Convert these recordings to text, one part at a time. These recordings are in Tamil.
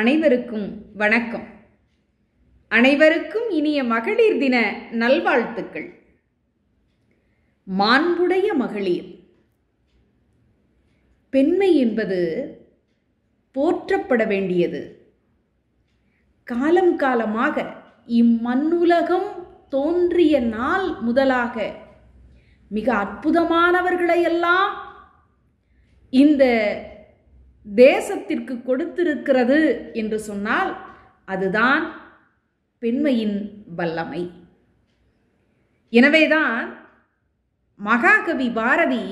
அனைவருக்கும் வணக்கம் அனைவருக்கும் இனிய மகளிர் தின நல்வாழ்த்துக்கள் மாண்புடைய மகளிர் பெண்மை என்பது போற்றப்பட வேண்டியது காலம் காலமாக இம்மண்ணுலகம் தோன்றிய நாள் முதலாக மிக அற்புதமானவர்களையெல்லாம் இந்த தேசத்திற்கு கொடுத்திருக்கிறது என்று சொன்னால் அதுதான் பெண்மையின் வல்லமை எனவேதான் மகாகவி பாரதி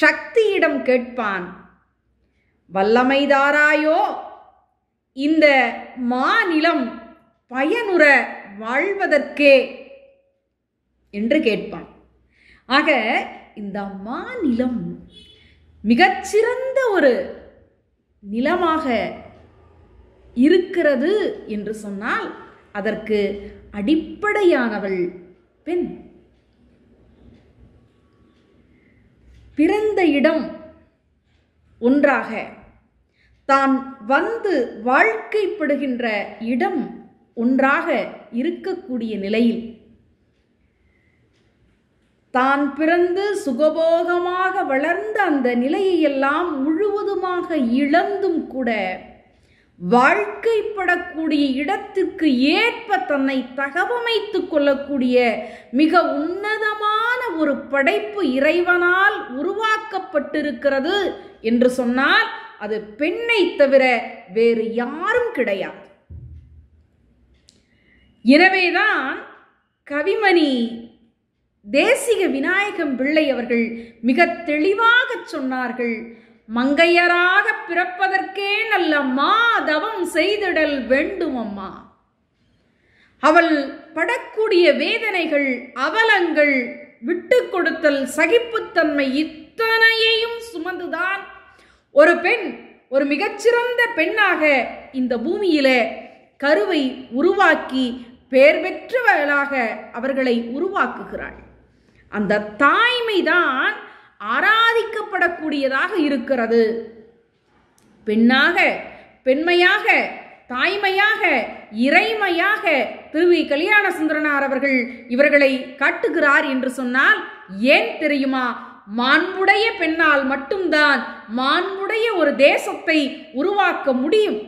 சக்தியிடம் கேட்பான் வல்லமைதாராயோ இந்த மாநிலம் பயனுற வாழ்வதற்கே என்று கேட்பான் ஆக இந்த மாநிலம் மிகச்சிறந்த ஒரு நிலமாக இருக்கிறது என்று சொன்னால் அதற்கு அடிப்படையானவள் பெண் பிறந்த இடம் ஒன்றாக தான் வந்து வாழ்க்கைப்படுகின்ற இடம் ஒன்றாக இருக்கக்கூடிய நிலையில் தான் பிறந்து சுகபோகமாக வளர்ந்த அந்த நிலையெல்லாம் முழுவதுமாக இழந்தும் கூட வாழ்க்கைப்படக்கூடிய இடத்திற்கு ஏற்ப தன்னை தகவமைத்து கொள்ளக்கூடிய மிக உன்னதமான ஒரு படைப்பு இறைவனால் உருவாக்கப்பட்டிருக்கிறது என்று சொன்னால் அது பெண்ணை தவிர வேறு யாரும் கிடையாது எனவேதான் கவிமணி தேசிய விநாயகம் பிள்ளை அவர்கள் மிக தெளிவாக சொன்னார்கள் மங்கையராக பிறப்பதற்கே நல்ல மாதவம் செய்திடல் வேண்டும் அம்மா அவள் படக்கூடிய வேதனைகள் அவலங்கள் விட்டு கொடுத்தல் சகிப்புத்தன்மை இத்தனையையும் சுமந்துதான் ஒரு பெண் ஒரு மிகச்சிறந்த பெண்ணாக இந்த பூமியில கருவை உருவாக்கி பெயர் பெற்றவர்களாக அவர்களை உருவாக்குகிறாள் அந்த தாய்மை தான் ஆராதிக்கப்படக்கூடியதாக இருக்கிறது பெண்ணாக பெண்மையாக தாய்மையாக இறைமையாக திருவி கல்யாண சுந்தரனார் அவர்கள் இவர்களை காட்டுகிறார் என்று சொன்னால் ஏன் தெரியுமா மாண்புடைய பெண்ணால் மட்டும்தான் மாண்புடைய ஒரு தேசத்தை உருவாக்க முடியும்